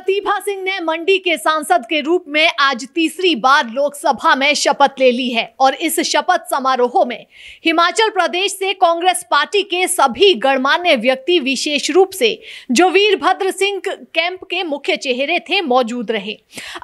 प्रतिभा सिंह ने मंडी के सांसद के रूप में आज तीसरी बार लोकसभा में शपथ ले ली है और इस शपथ समारोह में हिमाचल प्रदेश से कांग्रेस पार्टी के सभी गणमान्य व्यक्ति विशेष रूप से जो वीरभद्र सिंह कैंप के मुख्य चेहरे थे मौजूद रहे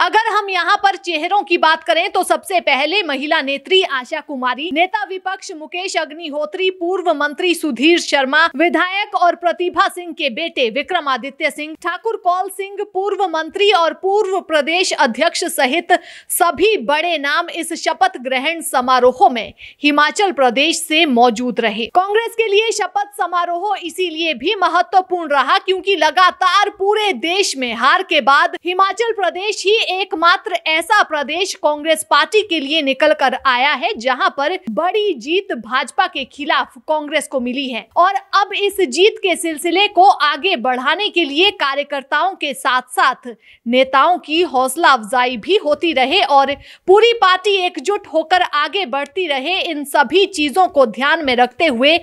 अगर हम यहाँ पर चेहरों की बात करें तो सबसे पहले महिला नेत्री आशा कुमारी नेता विपक्ष मुकेश अग्निहोत्री पूर्व मंत्री सुधीर शर्मा विधायक और प्रतिभा सिंह के बेटे विक्रमादित्य सिंह ठाकुर कौल सिंह पूर्व पूर्व मंत्री और पूर्व प्रदेश अध्यक्ष सहित सभी बड़े नाम इस शपथ ग्रहण समारोह में हिमाचल प्रदेश से मौजूद रहे कांग्रेस के लिए शपथ समारोह इसीलिए भी महत्वपूर्ण रहा क्योंकि लगातार पूरे देश में हार के बाद हिमाचल प्रदेश ही एकमात्र ऐसा प्रदेश कांग्रेस पार्टी के लिए निकल कर आया है जहाँ पर बड़ी जीत भाजपा के खिलाफ कांग्रेस को मिली है और अब इस जीत के सिलसिले को आगे बढ़ाने के लिए कार्यकर्ताओं के साथ साथ नेताओं की हौसला अफजाई भी होती रहे और पूरी पार्टी एकजुट होकर आगे बढ़ती रहे इन सभी चीजों को ध्यान में रखते हुए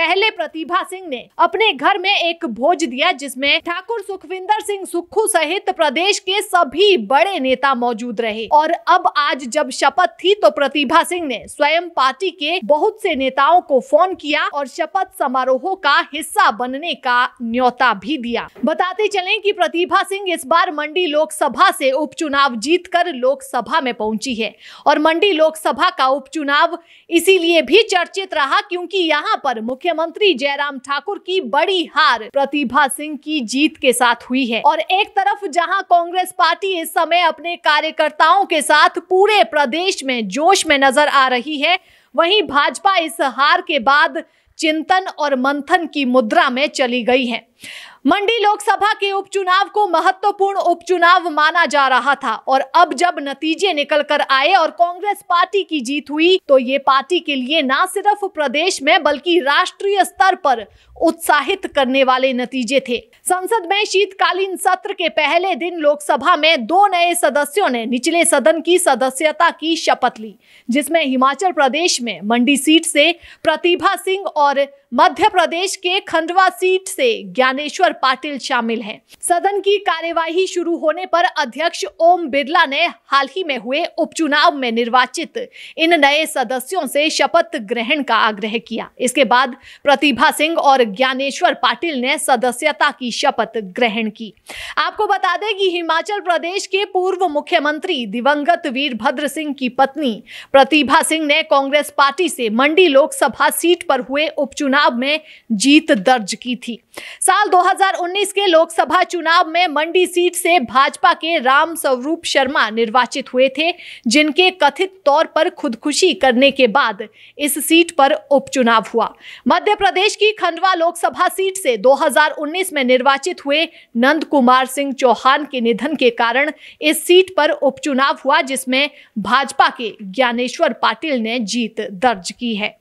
पहले प्रतिभा सिंह ने अपने घर में एक भोज दिया जिसमें ठाकुर सुखविंदर सिंह सुखू सहित प्रदेश के सभी बड़े नेता मौजूद रहे और अब आज जब शपथ थी तो प्रतिभा सिंह ने स्वयं पार्टी के बहुत से नेताओं को फोन किया और शपथ समारोह का हिस्सा बनने का न्योता भी दिया बताते चले की प्रतिभा सिंह इस बार मंडी लोकसभा से उपचुनाव जीतकर लोकसभा में पहुंची है और मंडी लोकसभा का उपचुनाव इसीलिए भी चर्चित रहा क्योंकि यहां पर मुख्यमंत्री जयराम ठाकुर की बड़ी हार प्रतिभा सिंह की जीत के साथ हुई है और एक तरफ जहां कांग्रेस पार्टी इस समय अपने कार्यकर्ताओं के साथ पूरे प्रदेश में जोश में नजर आ रही है वहीं भाजपा इस हार के बाद चिंतन और मंथन की मुद्रा में चली गई है मंडी लोकसभा के उपचुनाव को महत्वपूर्ण उपचुनाव माना जा रहा था और अब जब नतीजे निकल कर आए और कांग्रेस पार्टी की जीत हुई तो ये पार्टी के लिए ना सिर्फ प्रदेश में बल्कि राष्ट्रीय स्तर पर उत्साहित करने वाले नतीजे थे संसद में शीतकालीन सत्र के पहले दिन लोकसभा में दो नए सदस्यों ने निचले सदन की सदस्यता की शपथ ली जिसमें हिमाचल प्रदेश में मंडी सीट से प्रतिभा सिंह और मध्य प्रदेश के खंडवा सीट से ज्ञान ज्ञानेश्वर पाटिल शामिल हैं सदन की कार्यवाही शुरू होने पर अध्यक्ष ओम बिरला ने हाल ही में हुए उपचुनाव में निर्वाचित इन नए सदस्यों से शपथ ग्रहण का आग्रह किया इसके बाद प्रतिभा सिंह और ज्ञानेश्वर पाटिल ने सदस्यता की शपथ ग्रहण की आपको बता दें कि हिमाचल प्रदेश के पूर्व मुख्यमंत्री दिवंगत वीरभद्र सिंह की पत्नी प्रतिभा सिंह ने कांग्रेस पार्टी से मंडी लोकसभा सीट पर हुए उपचुनाव में जीत दर्ज की थी साथ साल 2019 के लोकसभा चुनाव में मंडी सीट से भाजपा के राम स्वरूप शर्मा निर्वाचित हुए थे जिनके कथित तौर पर खुदकुशी करने के बाद इस सीट पर उपचुनाव हुआ मध्य प्रदेश की खंडवा लोकसभा सीट से 2019 में निर्वाचित हुए नंद कुमार सिंह चौहान के निधन के कारण इस सीट पर उपचुनाव हुआ जिसमें भाजपा के ज्ञानेश्वर पाटिल ने जीत दर्ज की है